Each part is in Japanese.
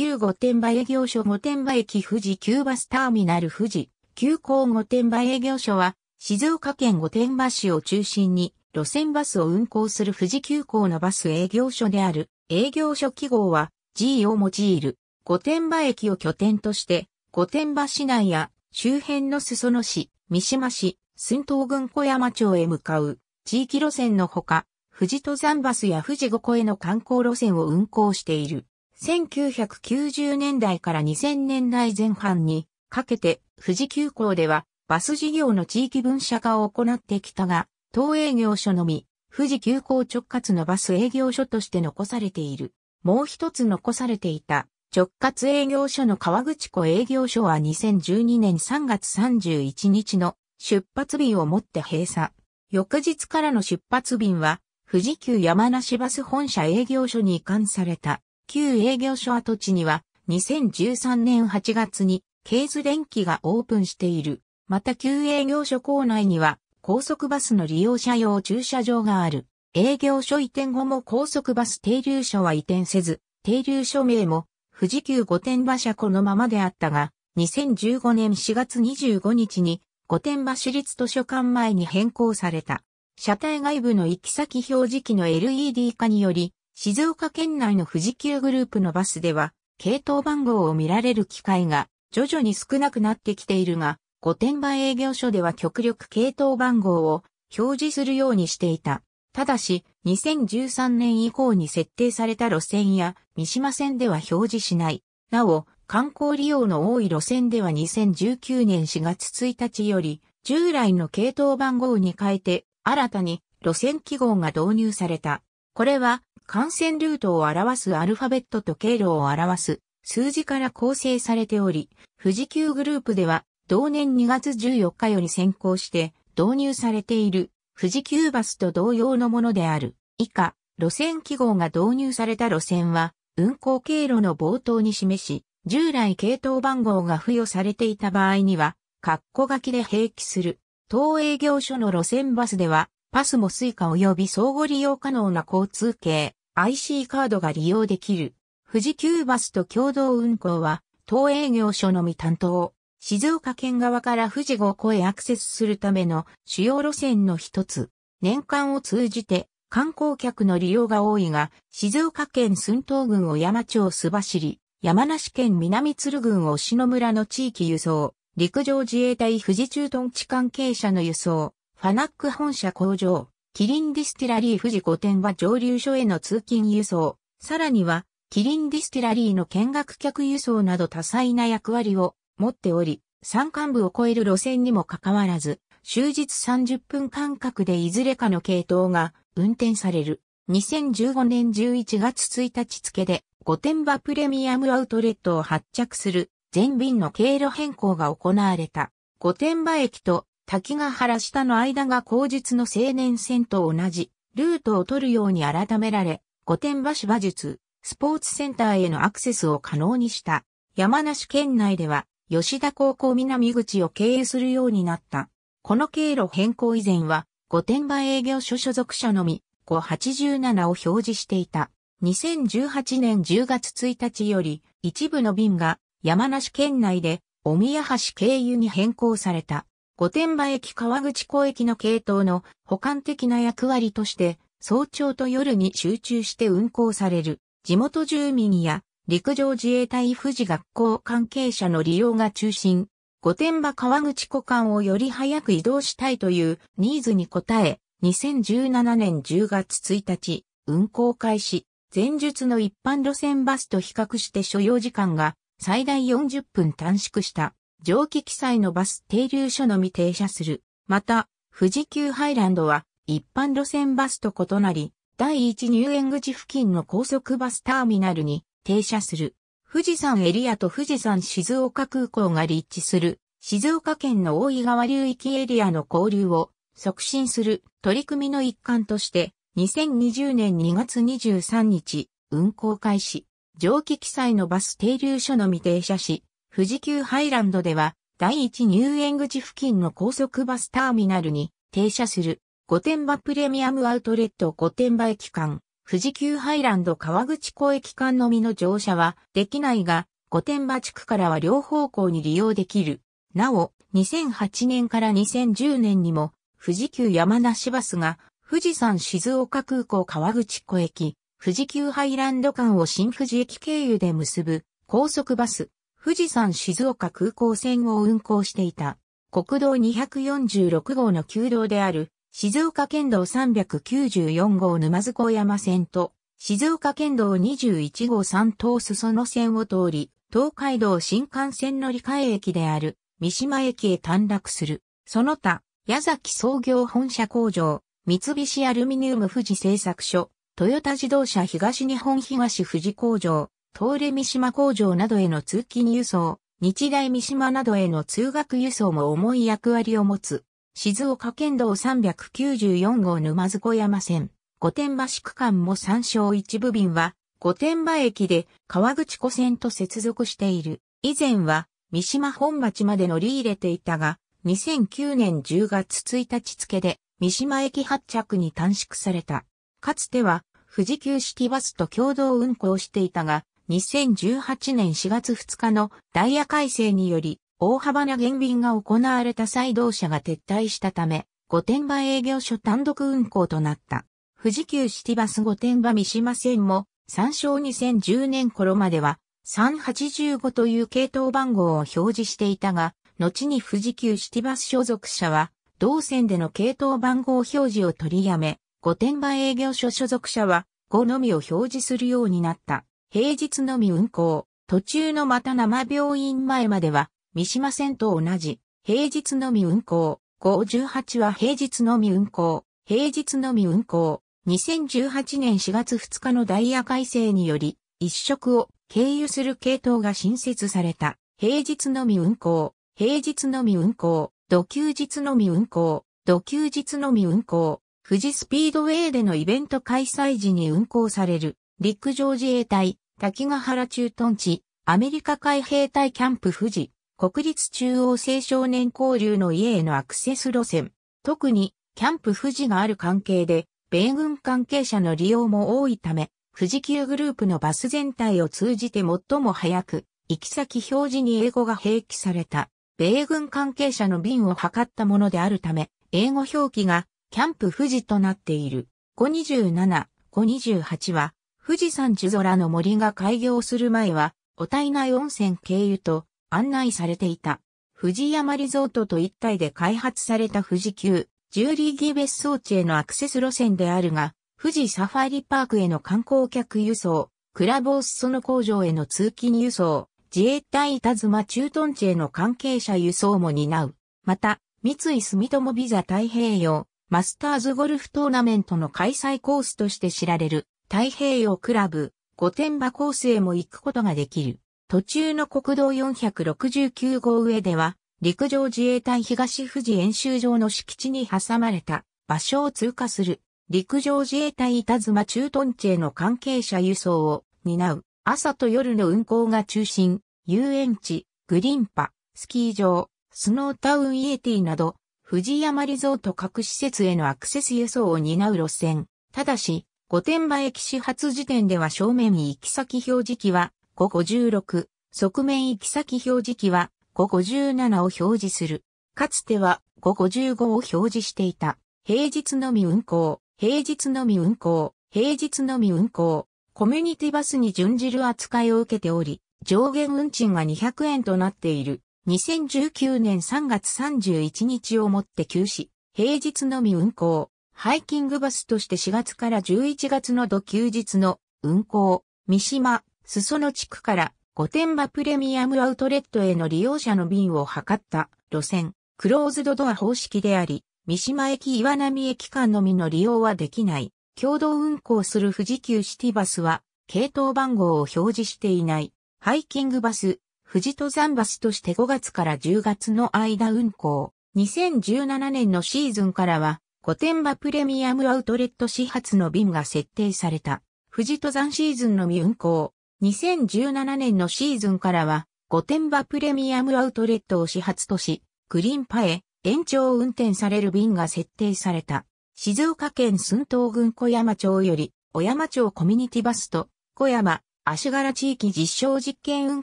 旧御殿場営業所御殿場駅富士急バスターミナル富士急行御殿場営業所は静岡県御殿場市を中心に路線バスを運行する富士急行のバス営業所である営業所記号は G を用いる御殿場駅を拠点として御殿場市内や周辺の裾野市、三島市、寸東郡小山町へ向かう地域路線のほか、富士登山バスや富士五湖への観光路線を運行している。1990年代から2000年代前半にかけて富士急行ではバス事業の地域分社化を行ってきたが、当営業所のみ、富士急行直轄のバス営業所として残されている。もう一つ残されていた直轄営業所の川口湖営業所は2012年3月31日の出発便をもって閉鎖。翌日からの出発便は富士急山梨バス本社営業所に移管された。旧営業所跡地には、2013年8月に、ケーズ電機がオープンしている。また旧営業所構内には、高速バスの利用者用駐車場がある。営業所移転後も高速バス停留所は移転せず、停留所名も富士急御殿場社このままであったが、2015年4月25日に御殿場市立図書館前に変更された。車体外部の行き先表示器の LED 化により、静岡県内の富士急グループのバスでは、系統番号を見られる機会が徐々に少なくなってきているが、御殿場営業所では極力系統番号を表示するようにしていた。ただし、2013年以降に設定された路線や三島線では表示しない。なお、観光利用の多い路線では2019年4月1日より、従来の系統番号に変えて、新たに路線記号が導入された。これは感染ルートを表すアルファベットと経路を表す数字から構成されており、富士急グループでは同年2月14日より先行して導入されている富士急バスと同様のものである。以下、路線記号が導入された路線は運行経路の冒頭に示し、従来系統番号が付与されていた場合には、括弧書きで併記する。当営業所の路線バスでは、パスもスイカ及び相互利用可能な交通系 IC カードが利用できる。富士急バスと共同運行は、当営業所のみ担当。静岡県側から富士五湖へアクセスするための主要路線の一つ。年間を通じて観光客の利用が多いが、静岡県寸東郡を山町須走、山梨県南鶴郡忍野村の地域輸送、陸上自衛隊富士駐屯地関係者の輸送、ファナック本社工場、キリンディスティラリー富士5店は上流所への通勤輸送、さらには、キリンディスティラリーの見学客輸送など多彩な役割を持っており、山間部を超える路線にもかかわらず、終日30分間隔でいずれかの系統が運転される。2015年11月1日付で、御殿場プレミアムアウトレットを発着する全便の経路変更が行われた。御殿場駅と滝ヶ原下の間が口述の青年戦と同じ、ルートを取るように改められ、御殿場市馬術、スポーツセンターへのアクセスを可能にした。山梨県内では、吉田高校南口を経営するようになった。この経路変更以前は、御殿場営業所所属者のみ、587を表示していた。2018年10月1日より、一部の便が山梨県内で、お宮橋経由に変更された。御殿場駅川口湖駅の系統の補完的な役割として、早朝と夜に集中して運行される、地元住民や陸上自衛隊富士学校関係者の利用が中心、御殿場川口湖間をより早く移動したいというニーズに応え、2017年10月1日、運行開始、前述の一般路線バスと比較して所要時間が最大40分短縮した。蒸気記載のバス停留所のみ停車する。また、富士急ハイランドは一般路線バスと異なり、第一入園口付近の高速バスターミナルに停車する。富士山エリアと富士山静岡空港が立地する静岡県の大井川流域エリアの交流を促進する取り組みの一環として2020年2月23日運行開始蒸気記載のバス停留所のみ停車し富士急ハイランドでは、第一入園口付近の高速バスターミナルに停車する御殿場プレミアムアウトレット御殿場駅間、富士急ハイランド川口湖駅間のみの乗車はできないが、御殿場地区からは両方向に利用できる。なお、2008年から2010年にも、富士急山梨バスが、富士山静岡空港川口湖駅、富士急ハイランド間を新富士駅経由で結ぶ高速バス、富士山静岡空港線を運行していた、国道246号の旧道である、静岡県道394号沼津高山線と、静岡県道21号三島裾野線を通り、東海道新幹線乗り換え駅である、三島駅へ短絡する。その他、矢崎創業本社工場、三菱アルミニウム富士製作所、トヨタ自動車東日本東富士工場、東レ三島工場などへの通勤輸送、日大三島などへの通学輸送も重い役割を持つ、静岡県道394号沼津小山線、御殿場市区間も参照一部便は、御殿場駅で川口湖線と接続している。以前は、三島本町まで乗り入れていたが、2009年10月1日付で、三島駅発着に短縮された。かつては、富士急シティバスと共同運行していたが、2018年4月2日のダイヤ改正により、大幅な減便が行われた際同社が撤退したため、御殿場営業所単独運行となった。富士急シティバス御殿場三島線も、参照2010年頃までは、385という系統番号を表示していたが、後に富士急シティバス所属者は、同線での系統番号表示を取りやめ、御殿場営業所所属者は、5のみを表示するようになった。平日のみ運行、途中のまた生病院前までは、三島線と同じ、平日のみ運行、518は平日のみ運行、平日のみ運行、2018年4月2日のダイヤ改正により、一色を経由する系統が新設された、平日のみ運行、平日のみ運行、土休日のみ運行、土休日のみ運行、富士スピードウェイでのイベント開催時に運行される陸上自衛隊、滝ヶ原駐屯地、アメリカ海兵隊キャンプ富士、国立中央青少年交流の家へのアクセス路線、特にキャンプ富士がある関係で、米軍関係者の利用も多いため、富士急グループのバス全体を通じて最も早く、行き先表示に英語が併記された、米軍関係者の便を測ったものであるため、英語表記がキャンプ富士となっている。527、528は、富士山地空の森が開業する前は、お体内温泉経由と案内されていた。富士山リゾートと一体で開発された富士急、ジューリーギ別荘地へのアクセス路線であるが、富士サファリパークへの観光客輸送、クラブオッソの工場への通勤輸送、自衛隊板妻駐屯地への関係者輸送も担う。また、三井住友ビザ太平洋、マスターズゴルフトーナメントの開催コースとして知られる、太平洋クラブ、御殿場コースへも行くことができる。途中の国道469号上では、陸上自衛隊東富士演習場の敷地に挟まれた場所を通過する。陸上自衛隊板妻駐屯地への関係者輸送を担う。朝と夜の運行が中心、遊園地、グリンパ、スキー場、スノータウンイエティなど、富士山リゾート各施設へのアクセス輸送を担う路線。ただし、御殿場駅始発時点では正面行き先表示器は556、側面行き先表示器は557を表示する。かつては555を表示していた。平日のみ運行、平日のみ運行、平日のみ運行、コミュニティバスに準じる扱いを受けており、上限運賃が200円となっている。2019年3月31日をもって休止、平日のみ運行、ハイキングバスとして4月から11月の土休日の運行、三島、裾野地区から御殿場プレミアムアウトレットへの利用者の便を図った路線、クローズドドア方式であり、三島駅岩波駅間のみの利用はできない。共同運行する富士急シティバスは、系統番号を表示していない。ハイキングバス、富士登山バスとして5月から10月の間運行。2017年のシーズンからは、御殿場プレミアムアウトレット始発の便が設定された。富士登山シーズンのみ運行。2017年のシーズンからは、御殿場プレミアムアウトレットを始発とし、グリーンパへ延長運転される便が設定された。静岡県寸東郡小山町より、小山町コミュニティバスと、小山、足柄地域実証実験運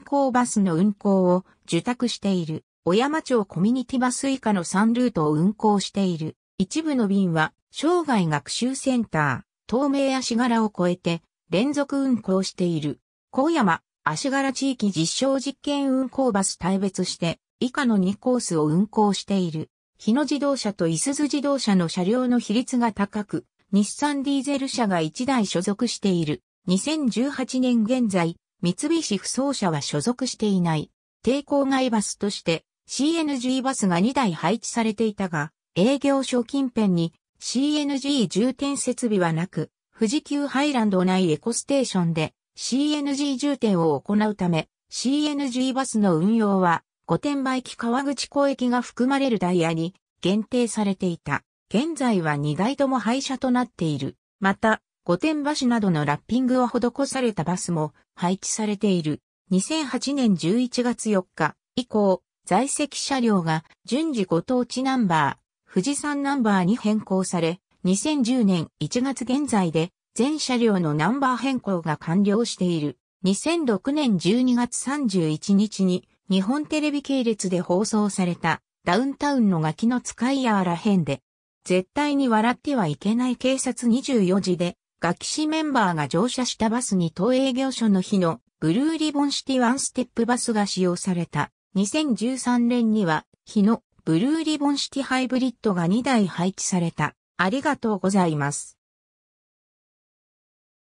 行バスの運行を受託している。小山町コミュニティバス以下の3ルートを運行している。一部の便は、生涯学習センター、東名足柄を超えて、連続運行している。高山、足柄地域実証実験運行バス対別して、以下の2コースを運行している。日野自動車と伊鈴自動車の車両の比率が高く、日産ディーゼル車が1台所属している。2018年現在、三菱不走車は所属していない。抵抗外バスとして、CNG バスが2台配置されていたが、営業所近辺に CNG 充填設備はなく、富士急ハイランド内エコステーションで CNG 充填を行うため、CNG バスの運用は、御殿場駅川口港駅が含まれるダイヤに限定されていた。現在は2台とも廃車となっている。また、御殿場市などのラッピングを施されたバスも配置されている。2008年11月4日以降、在籍車両が順次ご当地ナンバー、富士山ナンバーに変更され、2010年1月現在で全車両のナンバー変更が完了している。2006年12月31日に日本テレビ系列で放送されたダウンタウンのガキの使いやら編で、絶対に笑ってはいけない警察24時で、ガキ市メンバーが乗車したバスに当営業所の日のブルーリボンシティワンステップバスが使用された。2013年には、日のブルーリボンシティハイブリッドが2台配置された。ありがとうございます。